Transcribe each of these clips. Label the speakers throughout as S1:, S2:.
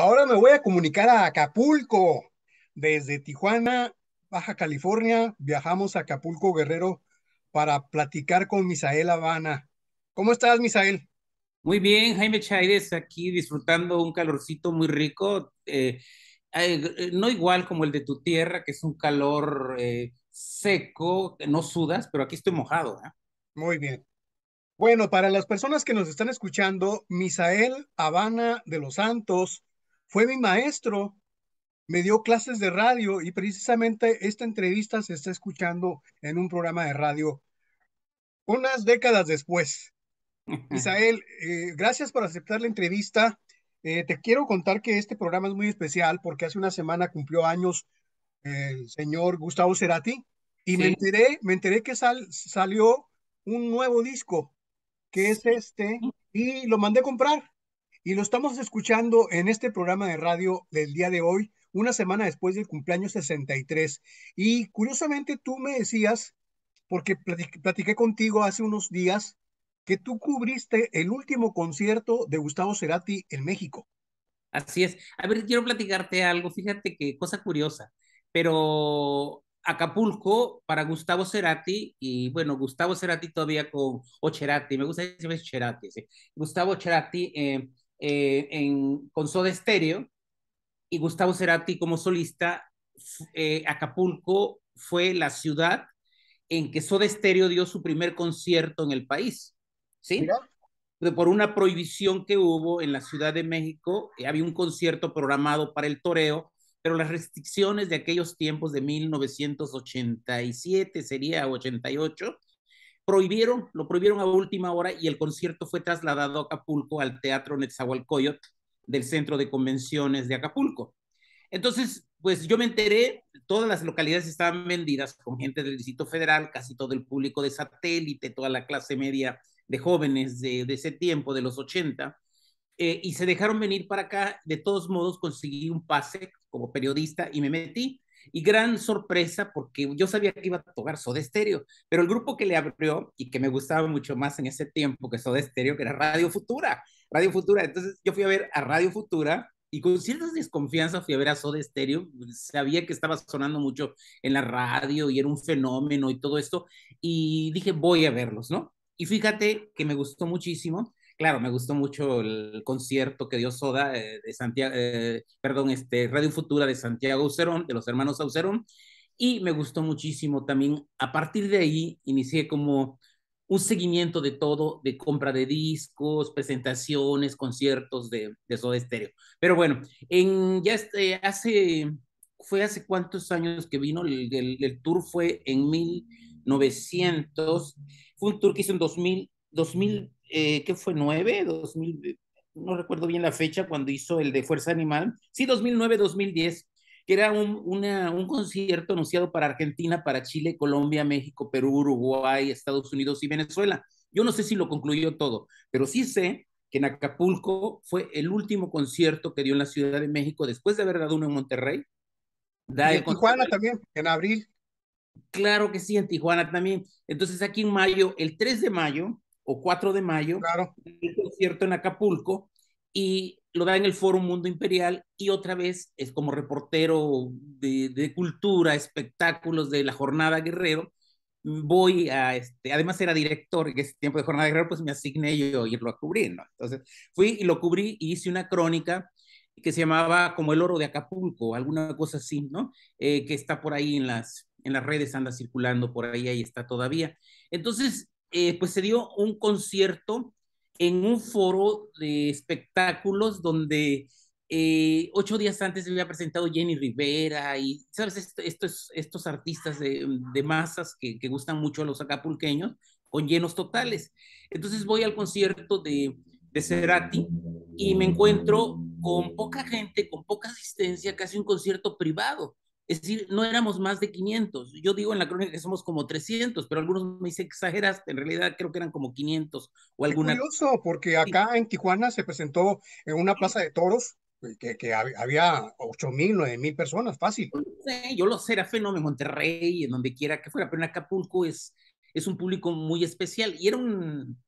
S1: Ahora me voy a comunicar a Acapulco. Desde Tijuana, Baja California, viajamos a Acapulco Guerrero para platicar con Misael Habana.
S2: ¿Cómo estás, Misael? Muy bien, Jaime Chaires, aquí disfrutando un calorcito muy rico. Eh, no igual como el de tu tierra, que es un calor eh, seco, seco, no sudas, pero aquí estoy mojado.
S1: Muy bien. Bueno, para las personas que nos están escuchando, Misael Habana de los Santos fue mi maestro, me dio clases de radio y precisamente esta entrevista se está escuchando en un programa de radio unas décadas después. Isael, eh, gracias por aceptar la entrevista. Eh, te quiero contar que este programa es muy especial porque hace una semana cumplió años el señor Gustavo Cerati y me enteré, me enteré que salió un nuevo disco que es este y lo mandé a comprar y lo estamos escuchando en este programa de radio del día de hoy, una semana después del cumpleaños 63. Y curiosamente tú me decías, porque platiqué contigo hace unos días, que tú cubriste el último concierto
S2: de Gustavo Cerati en México. Así es. A ver, quiero platicarte algo, fíjate que cosa curiosa, pero Acapulco para Gustavo Cerati y bueno, Gustavo Cerati todavía con, Ocherati. me gusta decirme Cerati, Gustavo Cerati eh, eh, en, con Soda Stereo y Gustavo Cerati como solista, eh, Acapulco fue la ciudad en que Soda Stereo dio su primer concierto en el país, ¿sí? Por una prohibición que hubo en la Ciudad de México, eh, había un concierto programado para el toreo, pero las restricciones de aquellos tiempos de 1987 sería 88, prohibieron, lo prohibieron a última hora y el concierto fue trasladado a Acapulco al Teatro Netzahualcoyot del Centro de Convenciones de Acapulco. Entonces, pues yo me enteré, todas las localidades estaban vendidas con gente del Distrito Federal, casi todo el público de satélite, toda la clase media de jóvenes de, ese tiempo, de los 80, eh, y se dejaron venir para acá. De todos modos, conseguí un pase como periodista y me metí. Y gran sorpresa porque yo sabía que iba a tocar Soda Stereo, pero el grupo que le abrió y que me gustaba mucho más en ese tiempo que Soda Stereo, que era Radio Futura. Radio Futura. Entonces yo fui a ver a Radio Futura y con ciertas desconfianza fui a ver a Soda Stereo, sabía que estaba sonando mucho en la radio y era un fenómeno y todo esto, y dije, voy a verlos, ¿no? Y fíjate que me gustó muchísimo claro, me gustó mucho el concierto que dio Soda eh, de Santiago, eh, perdón, este, Radio Futura de Santiago Aucerón, de los hermanos Aucerón, y me gustó muchísimo también. A partir de ahí inicié como un seguimiento de todo, de compra de discos, presentaciones, conciertos de, Soda Estéreo. Pero bueno, en, ya este, hace, fue hace cuántos años que vino, el, tour fue en 1900, fue un tour que hizo en 2000, 2000 que eh, ¿qué fue? 9, 2000, eh, no recuerdo bien la fecha cuando hizo el de Fuerza Animal, sí, 2009-2010, que era un, un, concierto anunciado para Argentina, para Chile, Colombia, México, Perú, Uruguay, Estados Unidos y Venezuela. Yo no sé si lo concluyó todo, pero sí sé que en Acapulco fue el último concierto que dio en la Ciudad de México después de haber dado uno en Monterrey. en Tijuana también, en abril. Claro que sí, en Tijuana también. Entonces aquí en mayo, el 3 de mayo, o 4 de mayo, cierto en Acapulco, y lo da en el Foro Mundo Imperial, y otra vez es como reportero de, cultura, espectáculos de la Jornada Guerrero, voy a, este, además era director que ese tiempo de Jornada Guerrero, pues me asigné yo irlo a cubrir, ¿no? Entonces fui y lo cubrí y hice una crónica que se llamaba como el oro de Acapulco, alguna cosa así, ¿no? Eh, que está por ahí en las, en las redes, anda circulando por ahí, ahí está todavía. Entonces, eh, pues se dio un concierto en un foro de espectáculos donde eh, ocho días antes había presentado Jenny Rivera y, ¿sabes? estos artistas de, masas que, gustan mucho a los acapulqueños, con llenos totales. Entonces voy al concierto de, de Cerati y me encuentro con poca gente, con poca asistencia, casi un concierto privado. Es decir, no éramos más de 500. Yo digo en la crónica que somos como 300, pero algunos me dicen que En realidad creo que eran como 500 o alguna. Es curioso, porque acá en Tijuana se presentó en una plaza de toros
S1: eh, que, había 8 mil, 9 mil personas,
S2: fácil. yo lo sé, era fenómeno en Monterrey, en donde quiera que fuera, pero en Acapulco es, es un público muy especial y era un,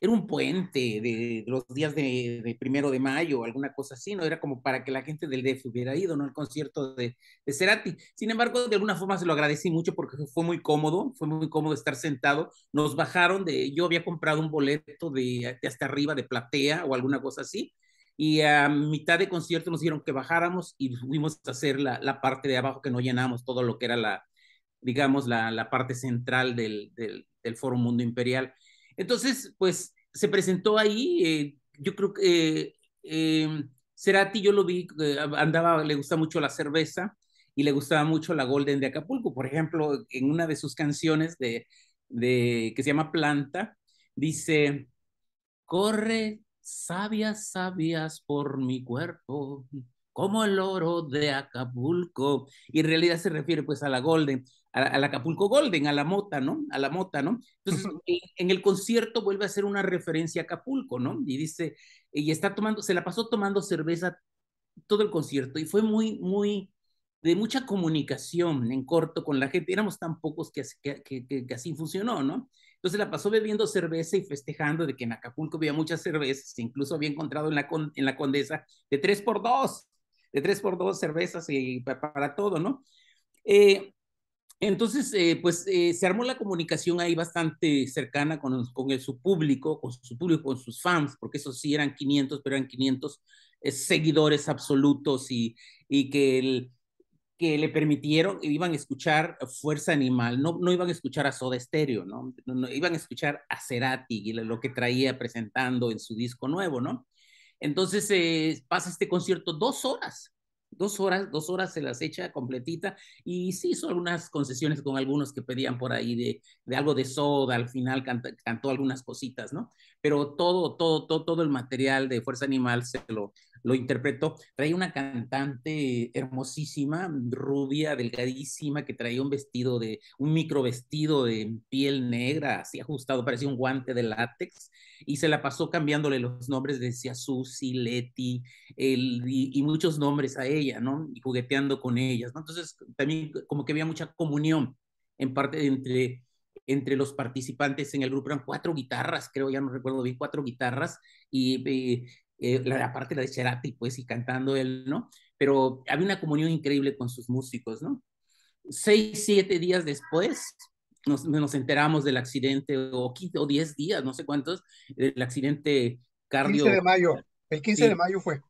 S2: era un puente de, los días de, primero de mayo, alguna cosa así, ¿no? Era como para que la gente del DF hubiera ido, ¿no? Al concierto de, de Cerati. Sin embargo, de alguna forma se lo agradecí mucho porque fue muy cómodo, fue muy cómodo estar sentado. Nos bajaron de, yo había comprado un boleto de, hasta arriba, de platea o alguna cosa así, y a mitad de concierto nos dieron que bajáramos y fuimos a hacer la, parte de abajo que no llenamos, todo lo que era la, digamos, la, parte central del, del, del Foro Mundo Imperial entonces, pues se presentó ahí, eh, yo creo que eh, eh, Cerati, yo lo vi, andaba, le gusta mucho la cerveza y le gustaba mucho la Golden de Acapulco. Por ejemplo, en una de sus canciones que se llama Planta, dice, corre sabias, sabias por mi cuerpo, como el oro de Acapulco. Y en realidad se refiere pues a la Golden al Acapulco Golden, a la mota, ¿no? A la mota, ¿no? Entonces, en el concierto vuelve a hacer una referencia a Acapulco, ¿no? Y dice, y está tomando, se la pasó tomando cerveza todo el concierto y fue muy, muy, de mucha comunicación en corto con la gente. Éramos tan pocos que, así funcionó, ¿no? Entonces la pasó bebiendo cerveza y festejando de que en Acapulco había muchas cervezas, e incluso había encontrado en la, en la condesa de tres por dos, de tres por dos cervezas y para, para todo, ¿no? Eh, entonces, eh, pues eh, se armó la comunicación ahí bastante cercana con, su público, con su público, con sus fans, porque eso sí eran 500, pero eran 500 eh, seguidores absolutos y, que, le permitieron, iban a escuchar Fuerza Animal, no, iban a escuchar a Soda Stereo, ¿no? iban a escuchar a Cerati, lo que traía presentando en su disco nuevo, ¿no? Entonces pasa este concierto dos horas, Dos horas, dos horas se las echa completita y sí hizo algunas concesiones con algunos que pedían por ahí de, algo de soda, al final cantó algunas cositas, ¿no? Pero todo, todo, todo, todo el material de Fuerza Animal se lo, lo interpretó. Traía una cantante hermosísima, rubia, delgadísima, que traía un vestido de, un micro vestido de piel negra, así ajustado, parecía un guante de látex, y se la pasó cambiándole los nombres, decía Susi, Leti, el, y, muchos nombres a ella, ¿no? Y jugueteando con ellas, ¿no? Entonces, también como que había mucha comunión en parte entre entre los participantes en el grupo eran cuatro guitarras, creo, ya no recuerdo bien, cuatro guitarras, y, eh, eh, la, parte la de Cherati, pues, y cantando él, ¿no? Pero había una comunión increíble con sus músicos, ¿no? Seis, siete días después, nos, nos enteramos del accidente, o quito o 10 días, no sé cuántos, del accidente cardio. 15 de mayo, el 15 de mayo fue.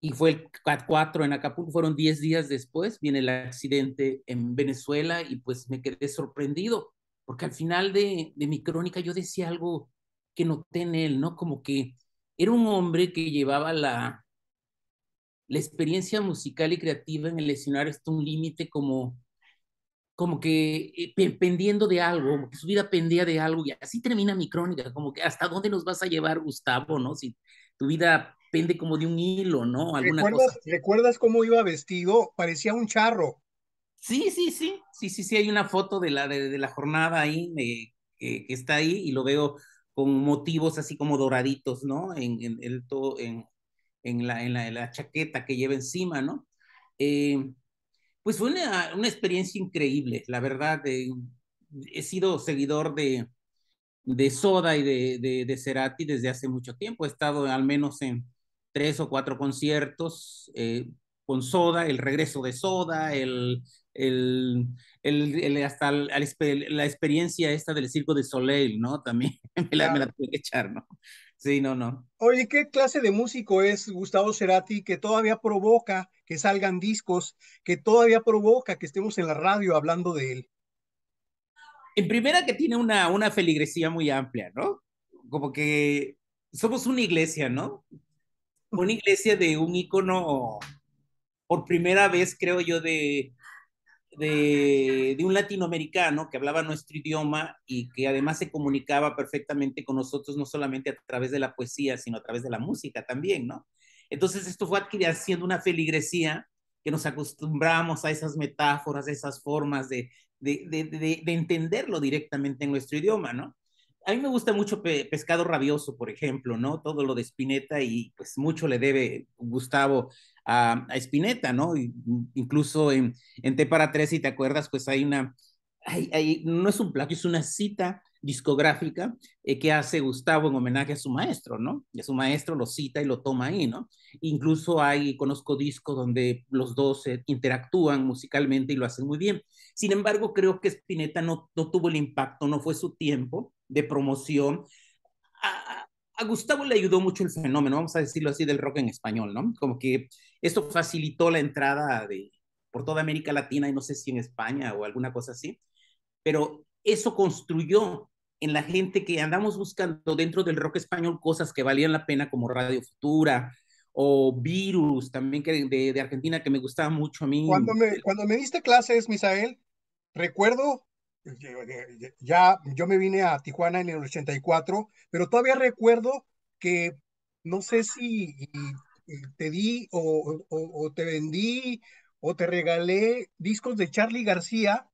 S2: Y fue el 4 en Acapulco, fueron 10 días después, viene el accidente en Venezuela y pues me quedé sorprendido, porque al final de, de mi crónica yo decía algo que noté en él, ¿no? Como que era un hombre que llevaba la, la experiencia musical y creativa en el escenario hasta un límite como, como que eh, pendiendo de algo, su vida pendía de algo y así termina mi crónica, como que hasta dónde nos vas a llevar, Gustavo, ¿no? Si tu vida pende como de un hilo, ¿no? Alguna ¿Recuerdas, cosa.
S1: ¿Recuerdas cómo iba vestido? Parecía un charro.
S2: Sí, sí, sí, sí, sí, sí, hay una foto de la, de, la jornada ahí que está ahí y lo veo con motivos así como doraditos, ¿no? En, el todo, en, la, chaqueta que lleva encima, ¿no? Eh, pues fue una, experiencia increíble, la verdad. Eh, he sido seguidor de, Soda y de, de, Cerati desde hace mucho tiempo. He estado al menos en tres o cuatro conciertos eh, con Soda, el regreso de Soda, el, el, hasta la, experiencia esta del Circo de Soleil, ¿no? También me la, tuve que echar, ¿no? Sí, no, no.
S1: Oye, ¿qué clase de músico es Gustavo Cerati que todavía provoca que salgan discos, que todavía provoca que estemos en la radio hablando de él?
S2: En primera que tiene una, una feligresía muy amplia, ¿no? Como que somos una iglesia, ¿no? Una iglesia de un ícono, por primera vez, creo yo, de, de, un latinoamericano que hablaba nuestro idioma y que además se comunicaba perfectamente con nosotros, no solamente a través de la poesía, sino a través de la música también, ¿no? Entonces esto fue adquiriendo una feligresía que nos acostumbramos a esas metáforas, a esas formas de, de entenderlo directamente en nuestro idioma, ¿no? a mí me gusta mucho Pescado Rabioso, por ejemplo, ¿no? Todo lo de Spinetta y pues mucho le debe Gustavo a, a Spinetta, ¿no? Y, mm, incluso en, en T para Tres, si te acuerdas, pues hay una, no es un plato, es una cita discográfica eh, que hace Gustavo en homenaje a su maestro, ¿no? Y a su maestro lo cita y lo toma ahí, ¿no? Incluso hay, conozco discos donde los dos interactúan musicalmente y lo hacen muy bien. Sin embargo, creo que Spinetta no tuvo el impacto, no fue su tiempo, de promoción. A, Gustavo le ayudó mucho el fenómeno, vamos a decirlo así, del rock en español, ¿no? Como que esto facilitó la entrada de, por toda América Latina y no sé si en España o alguna cosa así, pero eso construyó en la gente que andamos buscando dentro del rock español cosas que valían la pena como Radio Futura, o Virus, también que de, de, Argentina, que me gustaba mucho a mí. Cuando
S1: me, cuando me diste clases, Misael, recuerdo ya yo me vine a Tijuana en el 84, pero todavía recuerdo que no sé si te di o, te vendí o te regalé discos de Charlie García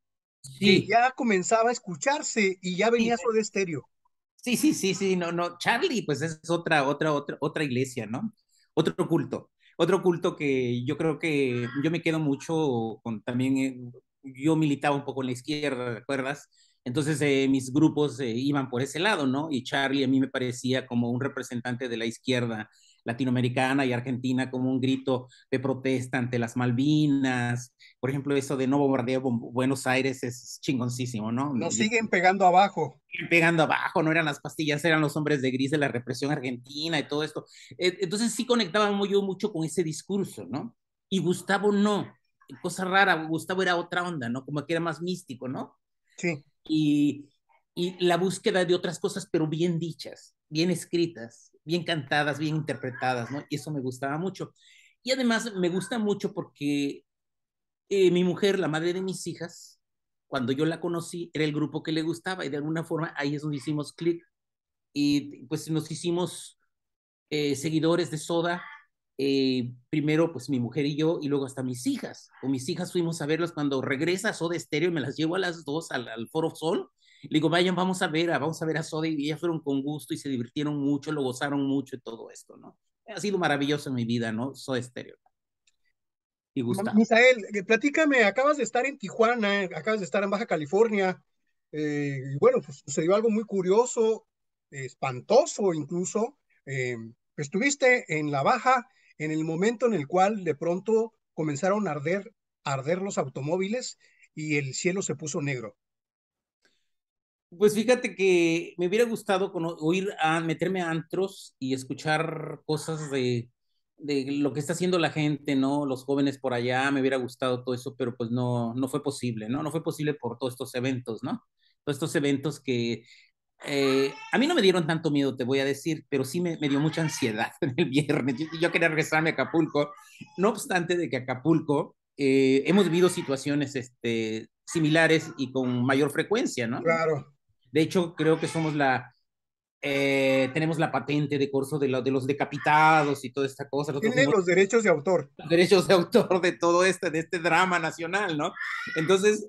S1: y ya comenzaba a escucharse y ya venía su
S2: de estéreo. Sí, sí, sí, sí, no, no, Charlie, pues es otra, otra, otra, otra iglesia, ¿no? Otro culto, otro culto que yo creo que yo me quedo mucho con también eh, yo militaba un poco en la izquierda, ¿recuerdas? Entonces eh, mis grupos eh, iban por ese lado, ¿no? Y Charlie a mí me parecía como un representante de la izquierda latinoamericana y argentina como un grito de protesta ante las Malvinas. Por ejemplo, eso de no bombardear Buenos Aires es chingoncísimo, ¿no? Nos siguen pegando abajo. Pegando abajo, no eran las pastillas, eran los hombres de gris de la represión argentina y todo esto. E, entonces sí conectaba yo mucho con ese discurso, ¿no? Y Gustavo no cosa rara, Gustavo era otra onda, ¿no? Como que era más místico, ¿no? Sí. Y, la búsqueda de otras cosas, pero bien dichas, bien escritas, bien cantadas, bien interpretadas, ¿no? Y eso me gustaba mucho. Y además me gusta mucho porque eh, mi mujer, la madre de mis hijas, cuando yo la conocí, era el grupo que le gustaba y de alguna forma ahí es donde hicimos clic y pues nos hicimos eh, seguidores de Soda eh, primero pues mi mujer y yo y luego hasta mis hijas. O mis hijas fuimos a verlas cuando regresa Soda Estéreo y me las llevo a las dos al, al Foro Sol. Le digo, vayan, vamos a ver, a, vamos a ver a Soda y ellas fueron con gusto y se divirtieron mucho, lo gozaron mucho y todo esto, ¿no? Ha sido maravilloso en mi vida, ¿no? Soda Estéreo. Y gusta.
S1: Misael, eh, platícame, acabas de estar en Tijuana, acabas de estar en Baja California. Eh, y bueno, pues sucedió algo muy curioso, espantoso incluso. Eh, estuviste en la Baja en el momento en el cual de pronto comenzaron a arder, arder los
S2: automóviles y el cielo se puso negro. Pues fíjate que me hubiera gustado oír a meterme a antros y escuchar cosas de, de, lo que está haciendo la gente, ¿no? Los jóvenes por allá, me hubiera gustado todo eso, pero pues no, no fue posible, ¿no? No fue posible por todos estos eventos, ¿no? Todos estos eventos que eh, a mí no me dieron tanto miedo, te voy a decir, pero sí me, dio mucha ansiedad en el viernes. Yo, quería regresarme a Acapulco, no obstante de que Acapulco eh, hemos vivido situaciones este, similares y con mayor frecuencia, ¿no? Claro. De hecho, creo que somos la, eh, tenemos la patente de corso de, de, los decapitados y toda esta cosa. Tienen los
S1: derechos de autor.
S2: derechos de autor de todo este, de este drama nacional, ¿no? Entonces,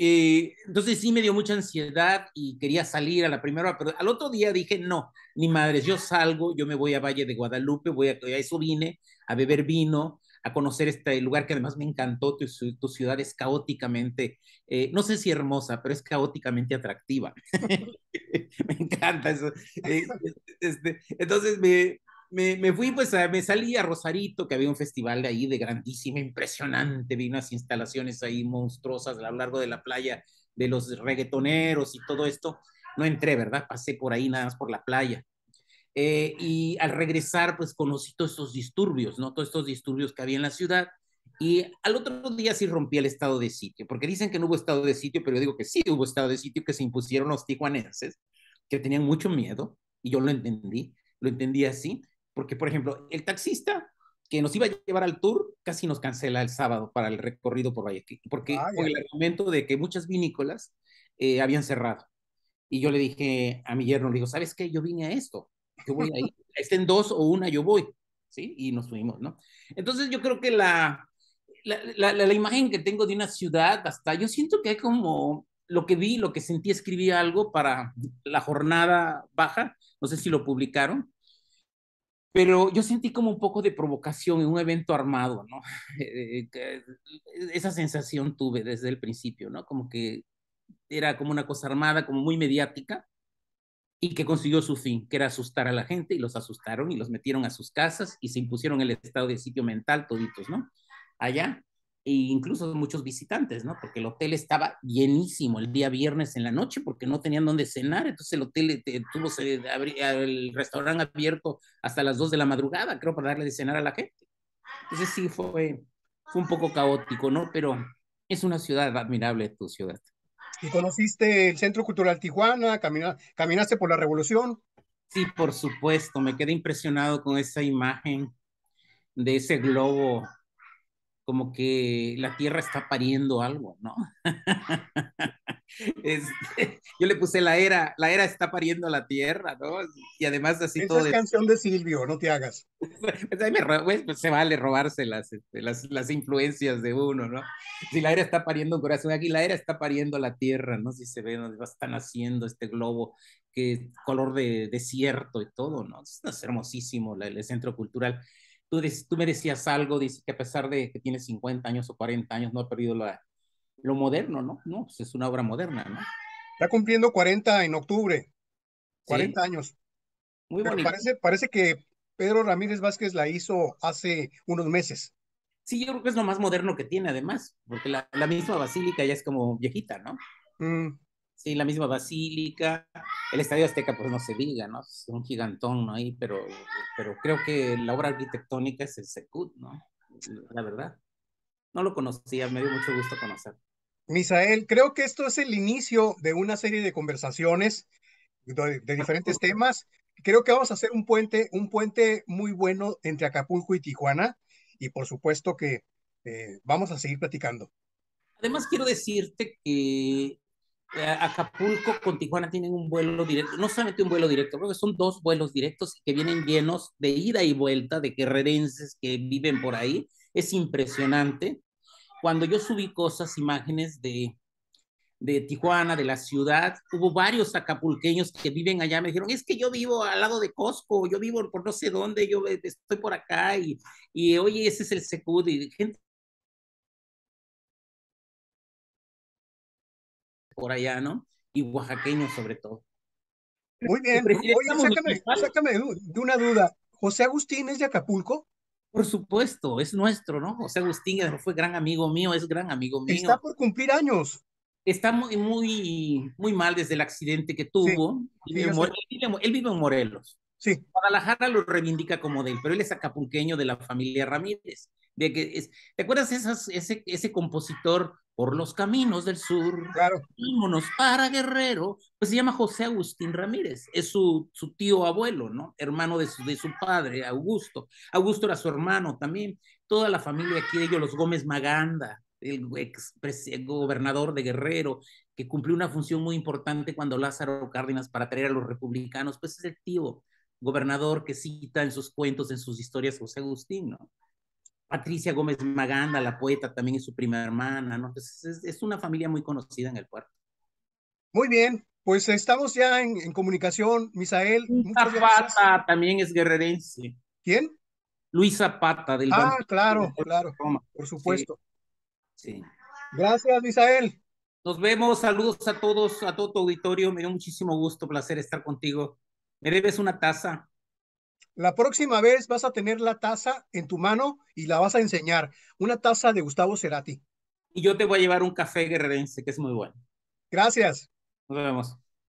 S2: eh, entonces sí me dio mucha ansiedad y quería salir a la primera hora, pero al otro día dije, no, ni madres, yo salgo, yo me voy a Valle de Guadalupe, voy a, a eso vine, a beber vino, a conocer este lugar que además me encantó, tu, ciudad es caóticamente, eh, no sé si hermosa, pero es caóticamente atractiva. me encanta eso. Eh, este, entonces me, me, me, fui, pues me salí a Rosarito, que había un festival de ahí de grandísima, impresionante, vi unas instalaciones ahí monstruosas a lo largo de la playa de los reggaetoneros y todo esto. No entré, ¿verdad? Pasé por ahí nada más por la playa. Eh, y al regresar, pues conocí todos estos disturbios, ¿no? Todos estos disturbios que había en la ciudad. Y al otro día sí rompí el estado de sitio, porque dicen que no hubo estado de sitio, pero yo digo que sí hubo estado de sitio, que se impusieron los tijuanenses, que tenían mucho miedo, y yo lo entendí, lo entendí así, porque, por ejemplo, el taxista que nos iba a llevar al tour casi nos cancela el sábado para el recorrido por Valle porque ah, por el argumento de que muchas vinícolas eh, habían cerrado. Y yo le dije a mi yerno, le digo, ¿sabes qué? Yo vine a esto, yo voy ahí, estén dos o una, yo voy, ¿sí? Y nos fuimos, ¿no? Entonces yo creo que la, la, la, la imagen que tengo de una ciudad, hasta yo siento que hay como lo que vi, lo que sentí, escribí algo para la jornada baja, no sé si lo publicaron, pero yo sentí como un poco de provocación en un evento armado, ¿no? Eh, eh, eh, esa sensación tuve desde el principio, ¿no? Como que era como una cosa armada, como muy mediática, y que consiguió su fin, que era asustar a la gente, y los asustaron y los metieron a sus casas y se impusieron el estado de sitio mental toditos, ¿no? Allá e incluso muchos visitantes, ¿no? Porque el hotel estaba llenísimo el día viernes en la noche porque no tenían dónde cenar, entonces el hotel este, tuvo el restaurante abierto hasta las 2 de la madrugada, creo, para darle de cenar a la gente. Entonces sí fue, un poco caótico, ¿no? Pero es una ciudad admirable tu ciudad.
S1: ¿Y conociste el Centro Cultural Tijuana?
S2: ¿Caminaste por la Revolución? Sí, por supuesto, me quedé impresionado con esa imagen de ese globo como que la tierra está pariendo algo, ¿no? Este, yo le puse la era, la era está pariendo la tierra, ¿no? Y además así Esa Es
S1: canción de Silvio, no te hagas.
S2: Pues pues, pues se vale robarse las, este, las, las, influencias de uno, ¿no? Si la era está pariendo un corazón aquí, la era está pariendo la tierra, ¿no? Si se ve, ¿no? están haciendo este globo, que color de desierto y todo, ¿no? Es hermosísimo el centro cultural. Tú, me decías algo, dice que a pesar de que tiene 50 años o 40 años, no ha perdido lo moderno, ¿no? No, pues es una obra moderna, ¿no? Está cumpliendo 40 en
S1: octubre, 40 años. Muy bonito. Parece, parece que Pedro Ramírez
S2: Vázquez la hizo hace unos meses. Sí, yo creo que es lo más moderno que tiene, además, porque la, misma basílica ya es como viejita, ¿no? Mm sí, la misma basílica, el Estadio Azteca, pues no se diga, ¿no? Es un gigantón ahí, pero, pero creo que la obra arquitectónica es el Secut, ¿no? La verdad. No lo conocía, me dio mucho gusto conocer.
S1: Misael, creo que esto es el inicio de una serie de conversaciones de, diferentes temas. Creo que vamos a hacer un puente, un puente muy bueno entre Acapulco y Tijuana, y por supuesto que eh, vamos a seguir platicando.
S2: Además, quiero decirte que eh, Acapulco con Tijuana tienen un vuelo directo, no solamente un vuelo directo, creo que son dos vuelos directos que vienen llenos de ida y vuelta de guerrerenses que viven por ahí. Es impresionante. Cuando yo subí cosas, imágenes de, de Tijuana, de la ciudad, hubo varios acapulqueños que viven allá, me dijeron, es que yo vivo al lado de Costco, yo vivo por no sé dónde, yo este, estoy por acá y, y oye, ese es el Secud y gente por allá, ¿no? Y oaxaqueños sobre todo. Muy bien. Oye, sácame,
S1: sácame, de una duda. ¿José Agustín es
S2: de Acapulco? Por supuesto, es nuestro, ¿no? José Agustín fue gran amigo mío, es gran amigo mío. Está por cumplir años. Está muy, muy, muy mal desde el accidente que tuvo. él, él vive en Morelos. Sí. Guadalajara lo reivindica como de él, pero él es acapulqueño de la familia Ramírez de que es, ¿Te acuerdas ese, compositor por los caminos del sur? Claro. para Guerrero. Pues se llama José Agustín Ramírez. Es su, tío abuelo, ¿no? Hermano de su, de su padre, Augusto. Augusto era su hermano también. Toda la familia aquí de ellos, los Gómez Maganda, el ex gobernador de Guerrero, que cumplió una función muy importante cuando Lázaro Cárdenas para traer a los republicanos, pues es el tío gobernador que cita en sus cuentos, en sus historias José Agustín, ¿no? Patricia Gómez Maganda, la poeta, también es su prima hermana, ¿no? Entonces es, una familia muy conocida en el puerto. Muy bien, pues estamos ya en, comunicación, Misael. Zapata también es guerrerense. ¿Quién? Luis Zapata del Ah, claro, claro,
S1: por supuesto.
S2: Sí. Gracias, Misael. Nos vemos, saludos a todos, a todo tu auditorio, me dio muchísimo gusto, placer estar contigo. ¿Me debes una taza? La próxima vez vas a
S1: tener la taza en tu mano y la vas a enseñar. Una taza de Gustavo Cerati.
S2: Y yo te voy a llevar un café guerrerense, que es muy bueno. Gracias. Nos vemos.